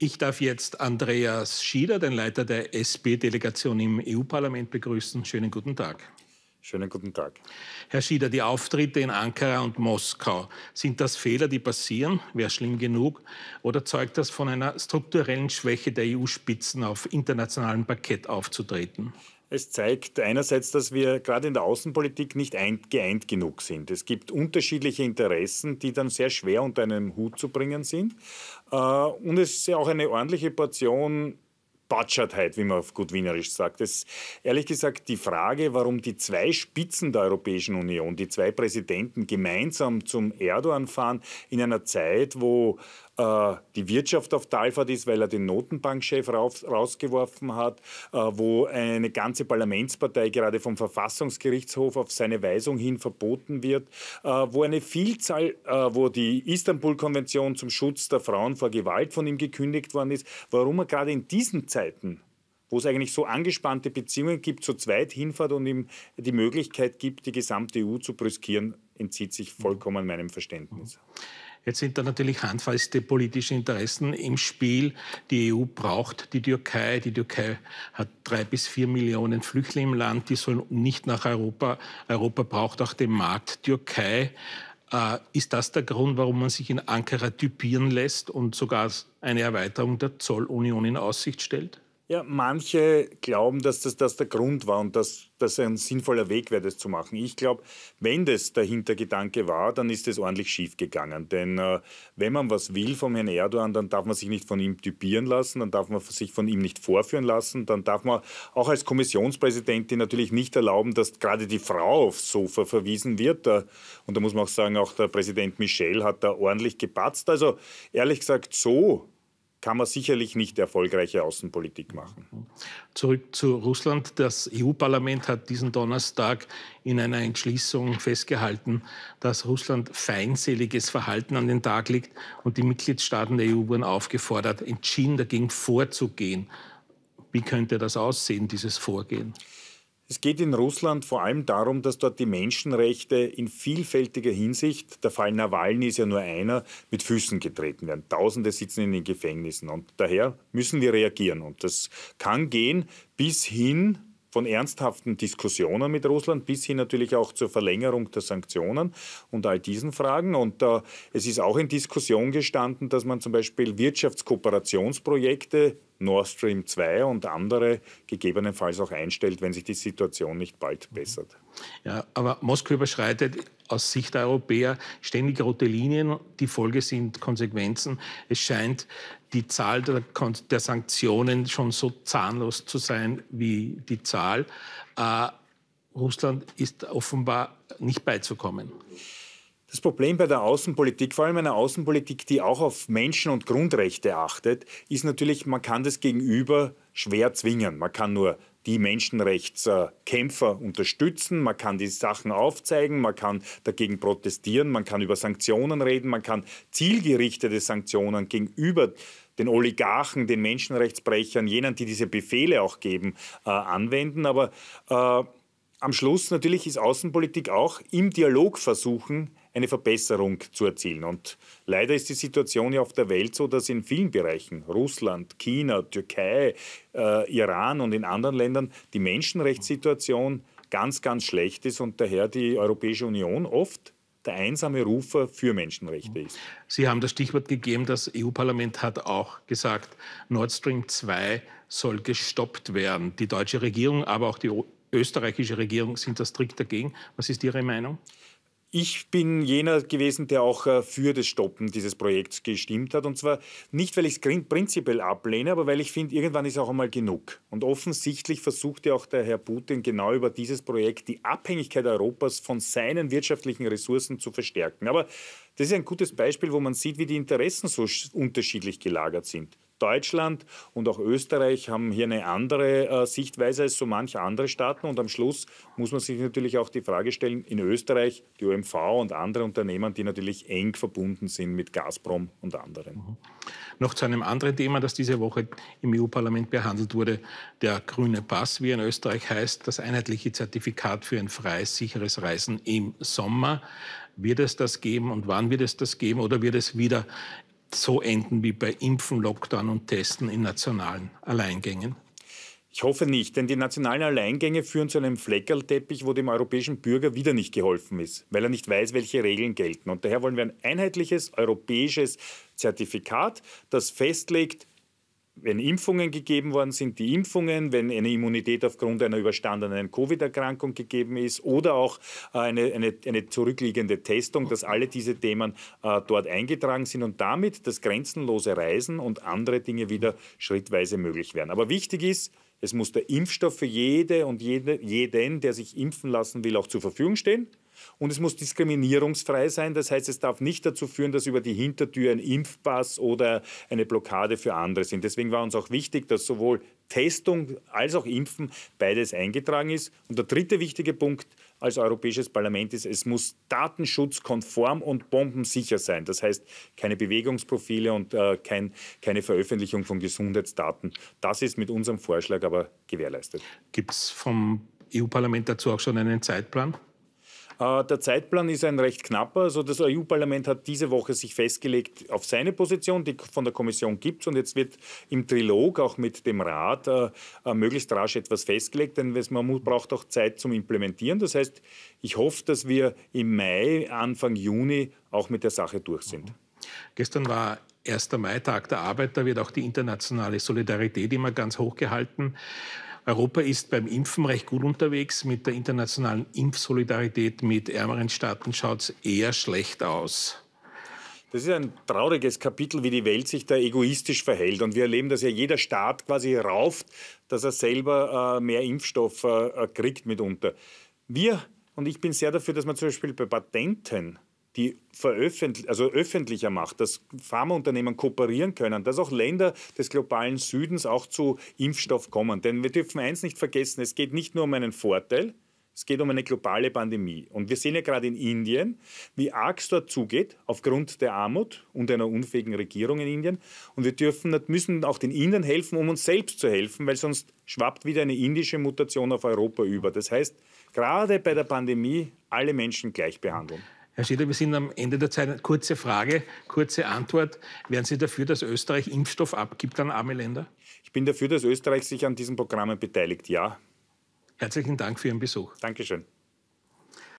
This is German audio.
Ich darf jetzt Andreas Schieder, den Leiter der SP-Delegation im EU-Parlament, begrüßen. Schönen guten Tag. Schönen guten Tag. Herr Schieder, die Auftritte in Ankara und Moskau, sind das Fehler, die passieren? Wäre schlimm genug? Oder zeugt das von einer strukturellen Schwäche der EU-Spitzen, auf internationalem Parkett aufzutreten? Es zeigt einerseits, dass wir gerade in der Außenpolitik nicht ein, geeint genug sind. Es gibt unterschiedliche Interessen, die dann sehr schwer unter einen Hut zu bringen sind. Äh, und es ist ja auch eine ordentliche Portion Batschertheit, wie man auf gut Wienerisch sagt. Es ist ehrlich gesagt die Frage, warum die zwei Spitzen der Europäischen Union, die zwei Präsidenten gemeinsam zum Erdogan fahren, in einer Zeit, wo äh, die Wirtschaft auf Talfahrt ist, weil er den Notenbankchef rausgeworfen hat, äh, wo eine ganze Parlamentspartei gerade vom Verfassungsgerichtshof auf seine Weisung hin verboten wird, äh, wo eine Vielzahl, wo die Istanbul-Konvention zum Schutz der Frauen vor Gewalt von ihm gekündigt worden ist, warum er gerade in diesen Zeiten wo es eigentlich so angespannte Beziehungen gibt, zu zweit hinfahrt und ihm die Möglichkeit gibt, die gesamte EU zu brüskieren, entzieht sich vollkommen meinem Verständnis. Jetzt sind da natürlich handfeste politische Interessen im Spiel. Die EU braucht die Türkei. Die Türkei hat drei bis vier Millionen Flüchtlinge im Land. Die sollen nicht nach Europa. Europa braucht auch den Markt Türkei. Äh, ist das der Grund, warum man sich in Ankara typieren lässt und sogar eine Erweiterung der Zollunion in Aussicht stellt? Ja, manche glauben, dass das, dass der Grund war und dass das ein sinnvoller Weg wäre, das zu machen. Ich glaube, wenn das der Hintergedanke war, dann ist es ordentlich schief gegangen. Denn äh, wenn man was will vom Herrn Erdogan, dann darf man sich nicht von ihm typieren lassen, dann darf man sich von ihm nicht vorführen lassen, dann darf man auch als Kommissionspräsidentin natürlich nicht erlauben, dass gerade die Frau aufs Sofa verwiesen wird. Äh, und da muss man auch sagen, auch der Präsident Michel hat da ordentlich gepatzt. Also ehrlich gesagt, so kann man sicherlich nicht erfolgreiche Außenpolitik machen. Zurück zu Russland. Das EU-Parlament hat diesen Donnerstag in einer Entschließung festgehalten, dass Russland feindseliges Verhalten an den Tag legt und die Mitgliedstaaten der EU wurden aufgefordert, entschieden dagegen vorzugehen. Wie könnte das aussehen, dieses Vorgehen? Es geht in Russland vor allem darum, dass dort die Menschenrechte in vielfältiger Hinsicht, der Fall Nawalny ist ja nur einer, mit Füßen getreten werden. Tausende sitzen in den Gefängnissen und daher müssen wir reagieren. Und das kann gehen bis hin von ernsthaften Diskussionen mit Russland bis hin natürlich auch zur Verlängerung der Sanktionen und all diesen Fragen. Und äh, es ist auch in Diskussion gestanden, dass man zum Beispiel Wirtschaftskooperationsprojekte Nord Stream 2 und andere gegebenenfalls auch einstellt, wenn sich die Situation nicht bald bessert. Ja, aber Moskau überschreitet aus Sicht der Europäer ständig rote Linien. Die Folge sind Konsequenzen. Es scheint die Zahl der, der Sanktionen schon so zahnlos zu sein wie die Zahl. Äh, Russland ist offenbar nicht beizukommen. Das Problem bei der Außenpolitik, vor allem einer Außenpolitik, die auch auf Menschen und Grundrechte achtet, ist natürlich, man kann das Gegenüber schwer zwingen. Man kann nur die Menschenrechtskämpfer unterstützen, man kann die Sachen aufzeigen, man kann dagegen protestieren, man kann über Sanktionen reden, man kann zielgerichtete Sanktionen gegenüber den Oligarchen, den Menschenrechtsbrechern, jenen, die diese Befehle auch geben, äh, anwenden. Aber äh, am Schluss natürlich ist Außenpolitik auch im Dialog versuchen, eine Verbesserung zu erzielen. Und leider ist die Situation ja auf der Welt so, dass in vielen Bereichen, Russland, China, Türkei, äh, Iran und in anderen Ländern, die Menschenrechtssituation ganz, ganz schlecht ist und daher die Europäische Union oft der einsame Rufer für Menschenrechte ist. Sie haben das Stichwort gegeben, das EU-Parlament hat auch gesagt, Nord Stream 2 soll gestoppt werden. Die deutsche Regierung, aber auch die österreichische Regierung sind da strikt dagegen. Was ist Ihre Meinung? Ich bin jener gewesen, der auch äh, für das Stoppen dieses Projekts gestimmt hat. Und zwar nicht, weil ich es prinzipiell ablehne, aber weil ich finde, irgendwann ist auch einmal genug. Und offensichtlich versuchte auch der Herr Putin genau über dieses Projekt die Abhängigkeit Europas von seinen wirtschaftlichen Ressourcen zu verstärken. Aber das ist ein gutes Beispiel, wo man sieht, wie die Interessen so unterschiedlich gelagert sind. Deutschland und auch Österreich haben hier eine andere äh, Sichtweise als so manche andere Staaten. Und am Schluss muss man sich natürlich auch die Frage stellen, in Österreich, die OMV und andere Unternehmen, die natürlich eng verbunden sind mit Gazprom und anderen. Mhm. Noch zu einem anderen Thema, das diese Woche im EU-Parlament behandelt wurde, der grüne Pass, wie er in Österreich heißt, das einheitliche Zertifikat für ein freies, sicheres Reisen im Sommer. Wird es das geben und wann wird es das geben oder wird es wieder so enden wie bei Impfen, Lockdown und Testen in nationalen Alleingängen? Ich hoffe nicht, denn die nationalen Alleingänge führen zu einem Fleckerlteppich, wo dem europäischen Bürger wieder nicht geholfen ist, weil er nicht weiß, welche Regeln gelten. Und daher wollen wir ein einheitliches europäisches Zertifikat, das festlegt, wenn Impfungen gegeben worden sind, die Impfungen, wenn eine Immunität aufgrund einer überstandenen Covid-Erkrankung gegeben ist oder auch äh, eine, eine, eine, zurückliegende Testung, dass alle diese Themen äh, dort eingetragen sind und damit das grenzenlose Reisen und andere Dinge wieder schrittweise möglich werden. Aber wichtig ist, es muss der Impfstoff für jede und jede, jeden, der sich impfen lassen will, auch zur Verfügung stehen und es muss diskriminierungsfrei sein. Das heißt, es darf nicht dazu führen, dass über die Hintertür ein Impfpass oder eine Blockade für andere sind. Deswegen war uns auch wichtig, dass sowohl Testung als auch Impfen beides eingetragen ist. Und der dritte wichtige Punkt als Europäisches Parlament ist, es muss datenschutzkonform und bombensicher sein. Das heißt, keine Bewegungsprofile und äh, kein, keine Veröffentlichung von Gesundheitsdaten. Das ist mit unserem Vorschlag aber gewährleistet. Gibt es vom EU-Parlament dazu auch schon einen Zeitplan? Äh, der Zeitplan ist ein recht knapper. Also das EU-Parlament hat diese Woche sich festgelegt auf seine Position, die von der Kommission gibt. Und jetzt wird im Trilog auch mit dem Rat äh, äh, möglichst rasch etwas festgelegt, denn man braucht auch Zeit zum Implementieren. Das heißt, ich hoffe, dass wir im Mai, Anfang Juni auch mit der Sache durch sind. Mhm. Gestern war 1. Mai, Tag der Arbeit, da wird auch die internationale Solidarität immer ganz hoch gehalten. Europa ist beim Impfen recht gut unterwegs. Mit der internationalen Impfsolidarität mit ärmeren Staaten schaut es eher schlecht aus. Das ist ein trauriges Kapitel, wie die Welt sich da egoistisch verhält. Und wir erleben, dass ja jeder Staat quasi rauft, dass er selber äh, mehr Impfstoff äh, kriegt mitunter. Wir, und ich bin sehr dafür, dass man zum Beispiel bei Patenten die veröffentlich also öffentlicher macht, dass Pharmaunternehmen kooperieren können, dass auch Länder des globalen Südens auch zu Impfstoff kommen. Denn wir dürfen eins nicht vergessen, es geht nicht nur um einen Vorteil, es geht um eine globale Pandemie. Und wir sehen ja gerade in Indien, wie arg es dort zugeht, aufgrund der Armut und einer unfähigen Regierung in Indien. Und wir dürfen, müssen auch den Indern helfen, um uns selbst zu helfen, weil sonst schwappt wieder eine indische Mutation auf Europa über. Das heißt, gerade bei der Pandemie alle Menschen gleich behandeln. Herr Scheder, wir sind am Ende der Zeit. Kurze Frage, kurze Antwort. Wären Sie dafür, dass Österreich Impfstoff abgibt an arme Länder? Ich bin dafür, dass Österreich sich an diesen Programmen beteiligt, ja. Herzlichen Dank für Ihren Besuch. Dankeschön.